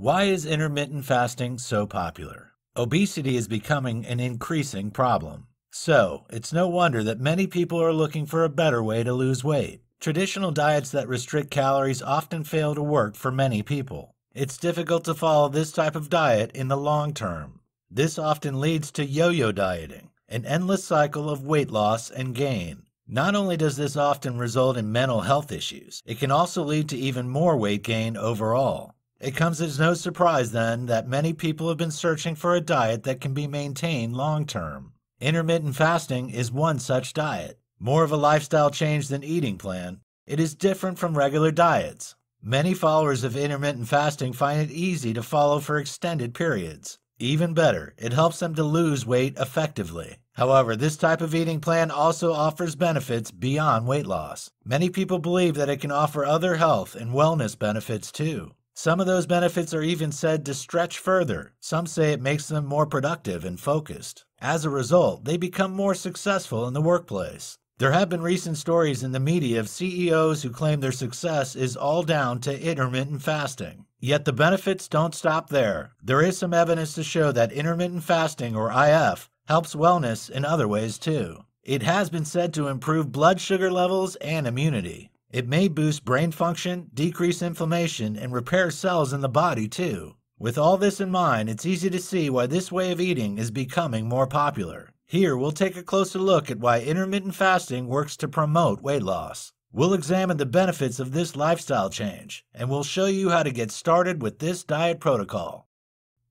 Why is intermittent fasting so popular? Obesity is becoming an increasing problem. So, it's no wonder that many people are looking for a better way to lose weight. Traditional diets that restrict calories often fail to work for many people. It's difficult to follow this type of diet in the long term. This often leads to yo yo dieting, an endless cycle of weight loss and gain. Not only does this often result in mental health issues, it can also lead to even more weight gain overall. It comes as no surprise, then, that many people have been searching for a diet that can be maintained long term. Intermittent fasting is one such diet, more of a lifestyle change than eating plan. It is different from regular diets. Many followers of intermittent fasting find it easy to follow for extended periods. Even better, it helps them to lose weight effectively. However, this type of eating plan also offers benefits beyond weight loss. Many people believe that it can offer other health and wellness benefits too. Some of those benefits are even said to stretch further. Some say it makes them more productive and focused. As a result, they become more successful in the workplace. There have been recent stories in the media of CEOs who claim their success is all down to intermittent fasting. Yet the benefits don't stop there. There is some evidence to show that intermittent fasting, or IF, helps wellness in other ways too. It has been said to improve blood sugar levels and immunity. It may boost brain function, decrease inflammation, and repair cells in the body, too. With all this in mind, it's easy to see why this way of eating is becoming more popular. Here, we'll take a closer look at why intermittent fasting works to promote weight loss. We'll examine the benefits of this lifestyle change, and we'll show you how to get started with this diet protocol.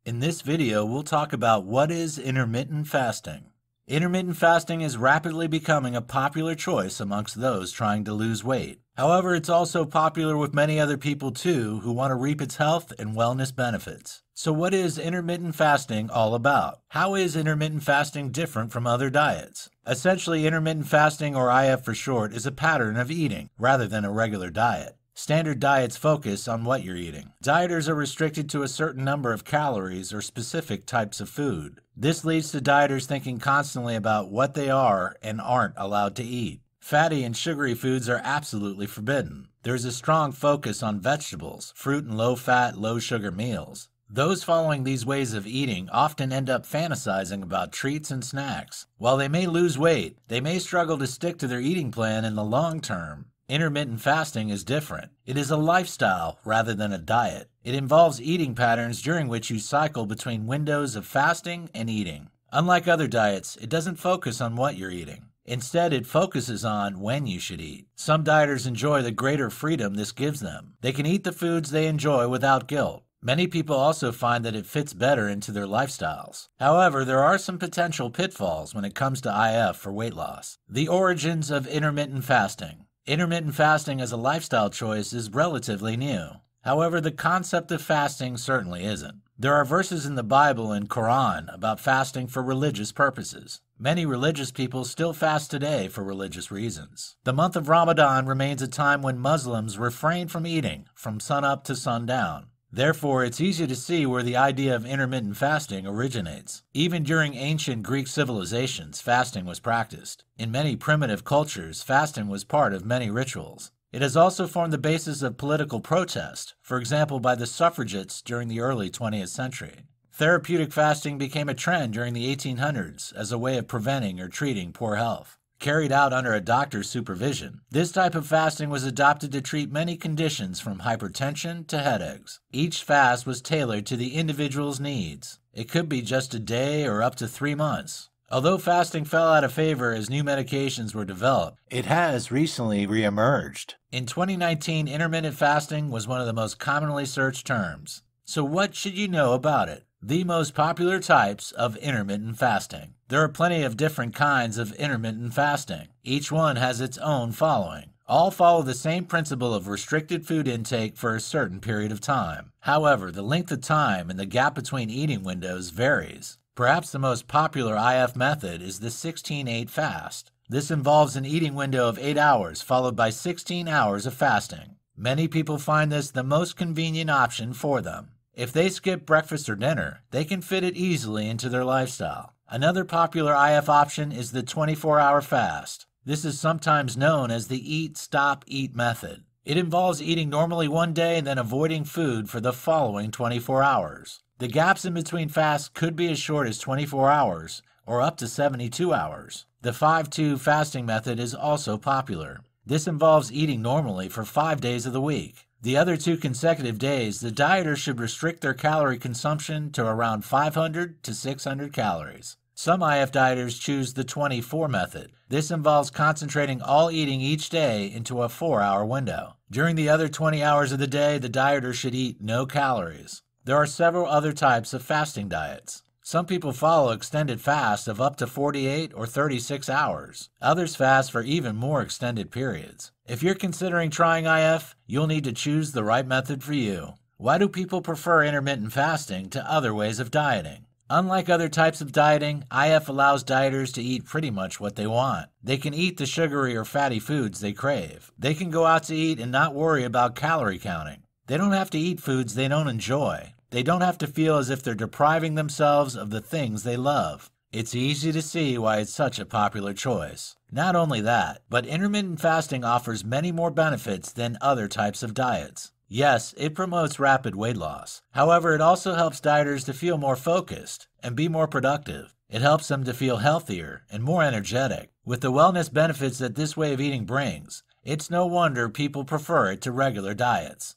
In this video, we'll talk about what is intermittent fasting. Intermittent fasting is rapidly becoming a popular choice amongst those trying to lose weight. However, it's also popular with many other people too who want to reap its health and wellness benefits. So, what is intermittent fasting all about? How is intermittent fasting different from other diets? Essentially, intermittent fasting, or IF for short, is a pattern of eating rather than a regular diet. Standard diets focus on what you're eating. Dieters are restricted to a certain number of calories or specific types of food. This leads to dieters thinking constantly about what they are and aren't allowed to eat. Fatty and sugary foods are absolutely forbidden. There's a strong focus on vegetables, fruit, and low fat, low sugar meals. Those following these ways of eating often end up fantasizing about treats and snacks. While they may lose weight, they may struggle to stick to their eating plan in the long term. Intermittent fasting is different. It is a lifestyle rather than a diet. It involves eating patterns during which you cycle between windows of fasting and eating. Unlike other diets, it doesn't focus on what you're eating. Instead, it focuses on when you should eat. Some dieters enjoy the greater freedom this gives them. They can eat the foods they enjoy without guilt. Many people also find that it fits better into their lifestyles. However, there are some potential pitfalls when it comes to IF for weight loss. The origins of intermittent fasting. Intermittent fasting as a lifestyle choice is relatively new. However, the concept of fasting certainly isn't. There are verses in the Bible and Quran about fasting for religious purposes. Many religious people still fast today for religious reasons. The month of Ramadan remains a time when Muslims refrain from eating from sunup to sundown. Therefore, it's easy to see where the idea of intermittent fasting originates. Even during ancient Greek civilizations, fasting was practiced. In many primitive cultures, fasting was part of many rituals. It has also formed the basis of political protest, for example, by the suffragettes during the early 20th century. Therapeutic fasting became a trend during the 1800s as a way of preventing or treating poor health carried out under a doctor's supervision. This type of fasting was adopted to treat many conditions from hypertension to headaches. Each fast was tailored to the individual's needs. It could be just a day or up to three months. Although fasting fell out of favor as new medications were developed, it has recently reemerged. In 2019, intermittent fasting was one of the most commonly searched terms. So, what should you know about it? the most popular types of intermittent fasting. There are plenty of different kinds of intermittent fasting. Each one has its own following. All follow the same principle of restricted food intake for a certain period of time. However, the length of time and the gap between eating windows varies. Perhaps the most popular IF method is the 16-8 fast. This involves an eating window of 8 hours followed by 16 hours of fasting. Many people find this the most convenient option for them. If they skip breakfast or dinner, they can fit it easily into their lifestyle. Another popular IF option is the 24 hour fast. This is sometimes known as the eat, stop, eat method. It involves eating normally one day and then avoiding food for the following 24 hours. The gaps in between fasts could be as short as 24 hours or up to 72 hours. The 5 2 fasting method is also popular. This involves eating normally for five days of the week. The other two consecutive days, the dieter should restrict their calorie consumption to around 500 to 600 calories. Some IF dieters choose the 24 method. This involves concentrating all eating each day into a 4 hour window. During the other 20 hours of the day, the dieter should eat no calories. There are several other types of fasting diets. Some people follow extended fasts of up to 48 or 36 hours. Others fast for even more extended periods. If you're considering trying IF, you'll need to choose the right method for you. Why do people prefer intermittent fasting to other ways of dieting? Unlike other types of dieting, IF allows dieters to eat pretty much what they want. They can eat the sugary or fatty foods they crave. They can go out to eat and not worry about calorie counting. They don't have to eat foods they don't enjoy. They don't have to feel as if they're depriving themselves of the things they love. It's easy to see why it's such a popular choice. Not only that, but intermittent fasting offers many more benefits than other types of diets. Yes, it promotes rapid weight loss. However, it also helps dieters to feel more focused and be more productive. It helps them to feel healthier and more energetic. With the wellness benefits that this way of eating brings, it's no wonder people prefer it to regular diets.